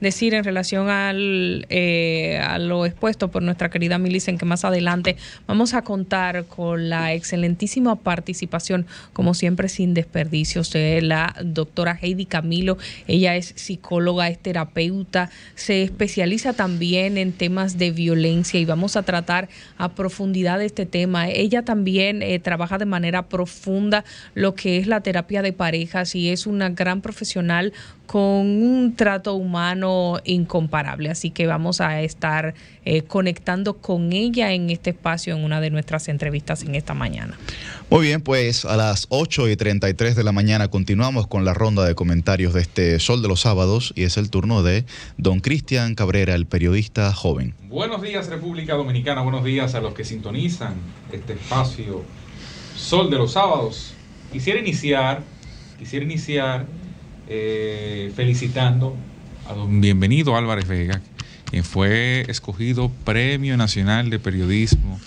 decir en relación al, eh, a lo expuesto por nuestra querida Milicen, que más adelante vamos a contar con la excelentísima participación, como siempre sin desperdicios, de la doctora Heidi Camilo. Ella es psicóloga, es terapeuta, se especializa también en temas de violencia y vamos a tratar a profundidad este tema. Ella también eh, trabaja de manera profunda lo que es la terapia de parejas y es una gran profesional con un trabajo humano incomparable. Así que vamos a estar eh, conectando con ella en este espacio en una de nuestras entrevistas en esta mañana. Muy bien, pues a las 8 y 33 de la mañana continuamos con la ronda de comentarios de este Sol de los Sábados y es el turno de don Cristian Cabrera, el periodista joven. Buenos días República Dominicana, buenos días a los que sintonizan este espacio Sol de los Sábados. Quisiera iniciar, quisiera iniciar eh, felicitando a don Bienvenido Álvarez Vega, quien fue escogido Premio Nacional de Periodismo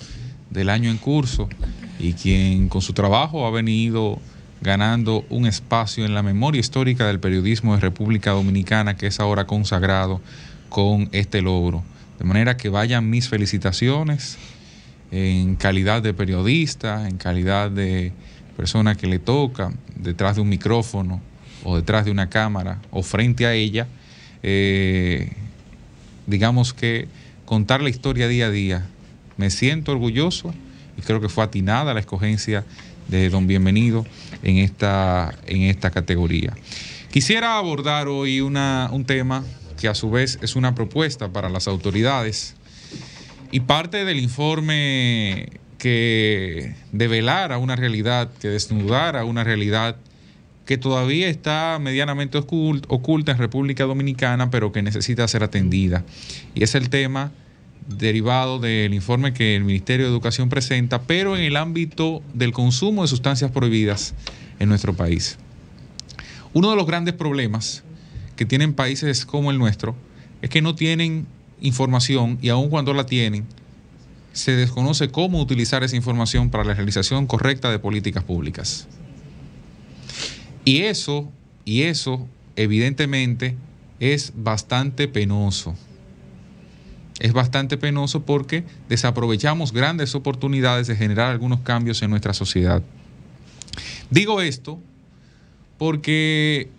del año en curso y quien con su trabajo ha venido ganando un espacio en la memoria histórica del periodismo de República Dominicana que es ahora consagrado con este logro. De manera que vayan mis felicitaciones en calidad de periodista, en calidad de persona que le toca detrás de un micrófono o detrás de una cámara o frente a ella, eh, digamos que contar la historia día a día. Me siento orgulloso y creo que fue atinada la escogencia de don Bienvenido en esta, en esta categoría. Quisiera abordar hoy una, un tema que a su vez es una propuesta para las autoridades y parte del informe que develara una realidad, que desnudara una realidad que todavía está medianamente oculta, en República Dominicana, pero que necesita ser atendida. Y es el tema derivado del informe que el Ministerio de Educación presenta, pero en el ámbito del consumo de sustancias prohibidas en nuestro país. Uno de los grandes problemas que tienen países como el nuestro es que no tienen información y aun cuando la tienen, se desconoce cómo utilizar esa información para la realización correcta de políticas públicas. Y eso, y eso, evidentemente, es bastante penoso. Es bastante penoso porque desaprovechamos grandes oportunidades de generar algunos cambios en nuestra sociedad. Digo esto porque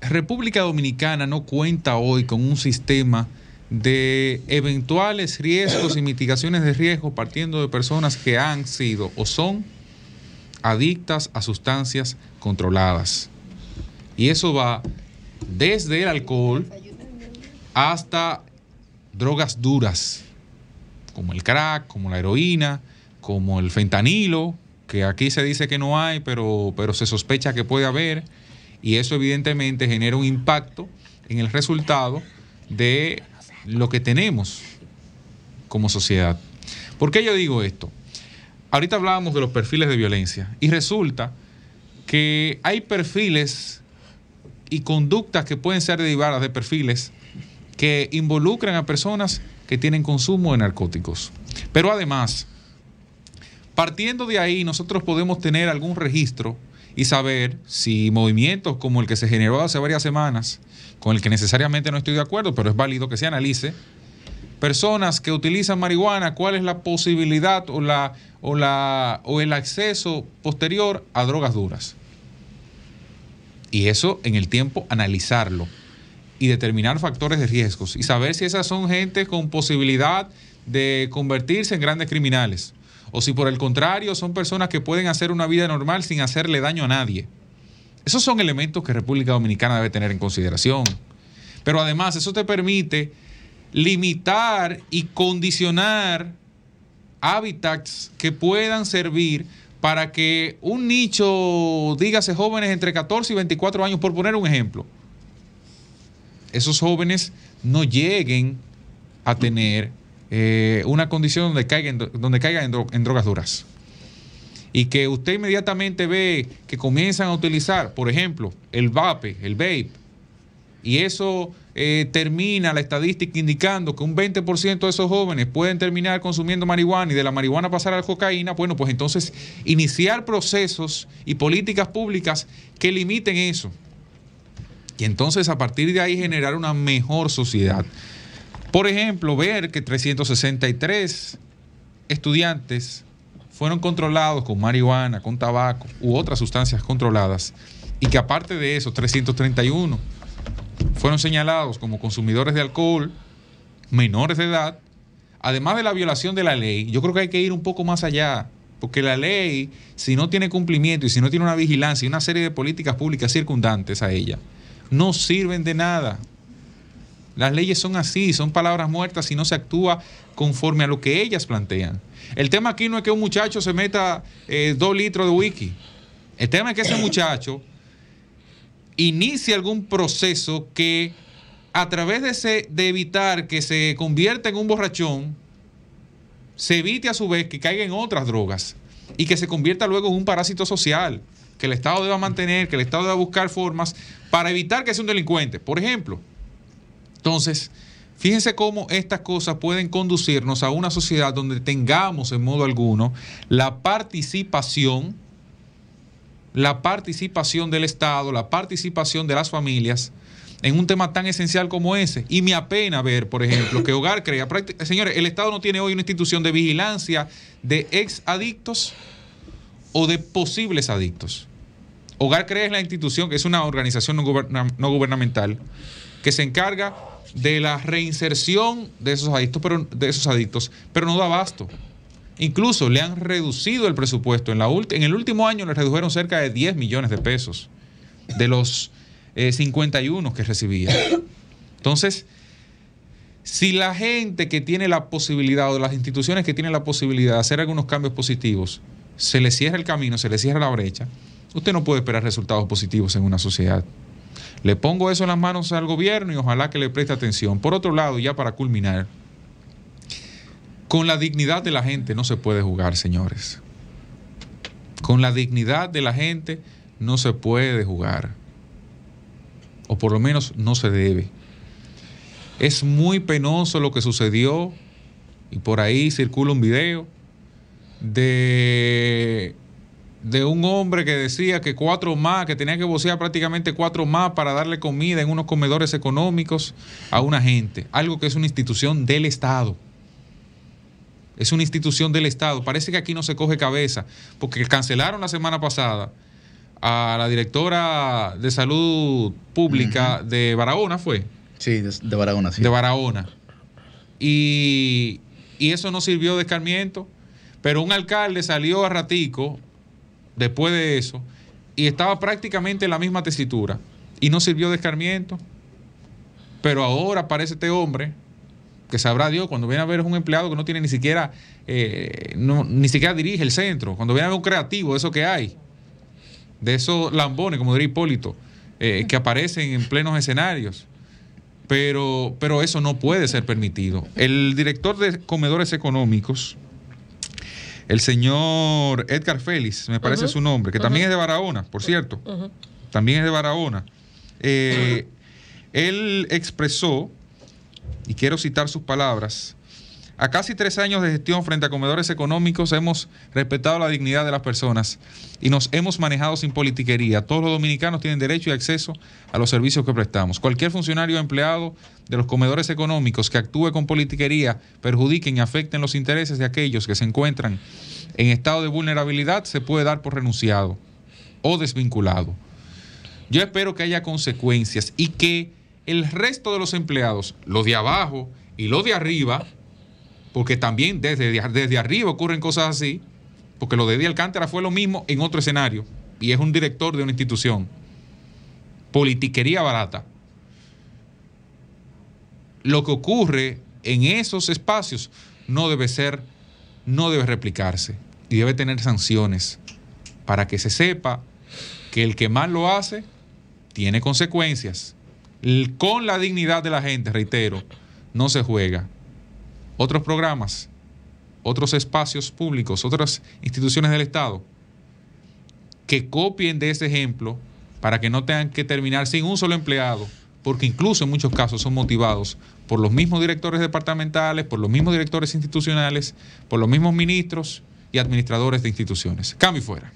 República Dominicana no cuenta hoy con un sistema de eventuales riesgos y mitigaciones de riesgo partiendo de personas que han sido o son adictas a sustancias controladas. Y eso va desde el alcohol hasta drogas duras, como el crack, como la heroína, como el fentanilo, que aquí se dice que no hay, pero, pero se sospecha que puede haber. Y eso evidentemente genera un impacto en el resultado de lo que tenemos como sociedad. ¿Por qué yo digo esto? Ahorita hablábamos de los perfiles de violencia y resulta que hay perfiles y conductas que pueden ser derivadas de perfiles que involucran a personas que tienen consumo de narcóticos. Pero además, partiendo de ahí, nosotros podemos tener algún registro y saber si movimientos como el que se generó hace varias semanas, con el que necesariamente no estoy de acuerdo, pero es válido que se analice, personas que utilizan marihuana, cuál es la posibilidad o, la, o, la, o el acceso posterior a drogas duras. Y eso en el tiempo analizarlo y determinar factores de riesgos y saber si esas son gente con posibilidad de convertirse en grandes criminales o si por el contrario son personas que pueden hacer una vida normal sin hacerle daño a nadie. Esos son elementos que República Dominicana debe tener en consideración. Pero además eso te permite limitar y condicionar hábitats que puedan servir para que un nicho, dígase jóvenes entre 14 y 24 años, por poner un ejemplo, esos jóvenes no lleguen a tener eh, una condición donde caigan, donde en, en drogas duras. Y que usted inmediatamente ve que comienzan a utilizar, por ejemplo, el vape, el vape, y eso eh, termina la estadística indicando que un 20% de esos jóvenes pueden terminar consumiendo marihuana y de la marihuana pasar a la cocaína, bueno, pues entonces iniciar procesos y políticas públicas que limiten eso. Y entonces a partir de ahí generar una mejor sociedad. Por ejemplo, ver que 363 estudiantes fueron controlados con marihuana, con tabaco u otras sustancias controladas, y que aparte de eso, 331 fueron señalados como consumidores de alcohol, menores de edad, además de la violación de la ley, yo creo que hay que ir un poco más allá, porque la ley, si no tiene cumplimiento y si no tiene una vigilancia y una serie de políticas públicas circundantes a ella, no sirven de nada. Las leyes son así, son palabras muertas si no se actúa conforme a lo que ellas plantean. El tema aquí no es que un muchacho se meta eh, dos litros de whisky. El tema es que ese muchacho inicie algún proceso que a través de, de evitar que se convierta en un borrachón, se evite a su vez que caiga en otras drogas y que se convierta luego en un parásito social, que el Estado deba mantener, que el Estado deba buscar formas para evitar que sea un delincuente, por ejemplo. Entonces, fíjense cómo estas cosas pueden conducirnos a una sociedad donde tengamos en modo alguno la participación la participación del Estado, la participación de las familias en un tema tan esencial como ese. Y me apena ver, por ejemplo, que Hogar crea... Señores, el Estado no tiene hoy una institución de vigilancia de ex adictos o de posibles adictos. Hogar crea es la institución, que es una organización no, gubernamental, que se encarga de la reinserción de esos adictos, pero, de esos adictos, pero no da abasto. Incluso le han reducido el presupuesto. En, la en el último año le redujeron cerca de 10 millones de pesos de los 51 eh, que recibía. Entonces, si la gente que tiene la posibilidad o las instituciones que tienen la posibilidad de hacer algunos cambios positivos, se le cierra el camino, se le cierra la brecha, usted no puede esperar resultados positivos en una sociedad. Le pongo eso en las manos al gobierno y ojalá que le preste atención. Por otro lado, ya para culminar, con la dignidad de la gente no se puede jugar, señores. Con la dignidad de la gente no se puede jugar. O por lo menos no se debe. Es muy penoso lo que sucedió y por ahí circula un video de, de un hombre que decía que cuatro más, que tenía que vocear prácticamente cuatro más para darle comida en unos comedores económicos a una gente, algo que es una institución del Estado es una institución del Estado. Parece que aquí no se coge cabeza, porque cancelaron la semana pasada a la directora de salud pública de Barahona, ¿fue? Sí, de, Barahona, sí. De Barahona. Y, y eso no sirvió de escarmiento, pero un alcalde salió a ratico después de eso y estaba prácticamente en la misma tesitura y no sirvió de escarmiento. Pero ahora parece este hombre que sabrá Dios, cuando viene a ver un empleado que no tiene ni siquiera, eh, ni siquiera dirige el centro, cuando viene a ver un creativo de eso que hay, de esos lambones, como diría Hipólito, eh, que aparecen en plenos escenarios. Pero, pero eso no puede ser permitido. El director de comedores económicos, el señor Edgar Félix, me parece su nombre, que también es de Barahona, por cierto, también es de Barahona, eh, él expresó y quiero citar sus palabras. A casi tres años de gestión frente a comedores económicos hemos respetado la dignidad de las personas y nos hemos manejado sin politiquería. Todos los dominicanos tienen derecho y acceso a los servicios que prestamos. Cualquier funcionario o empleado de los comedores económicos que actúe con politiquería, perjudiquen y afecten los intereses de aquellos que se encuentran en estado de vulnerabilidad, se puede dar por renunciado o desvinculado. Yo espero que haya consecuencias y que el resto de los empleados, los de abajo y los de arriba, porque también desde, desde arriba ocurren cosas así, porque lo de Díaz Alcántara fue lo mismo en otro escenario, y es un director de una institución. Politiquería barata. Lo que ocurre en esos espacios no debe ser, no debe replicarse, y debe tener sanciones para que se sepa que el que mal lo hace tiene consecuencias con la dignidad de la gente, reitero, no se juega. Otros programas, otros espacios públicos, otras instituciones del Estado que copien de ese ejemplo para que no tengan que terminar sin un solo empleado, porque incluso en muchos casos son motivados por los mismos directores departamentales, por los mismos directores institucionales, por los mismos ministros y administradores de instituciones. Cambio y fuera.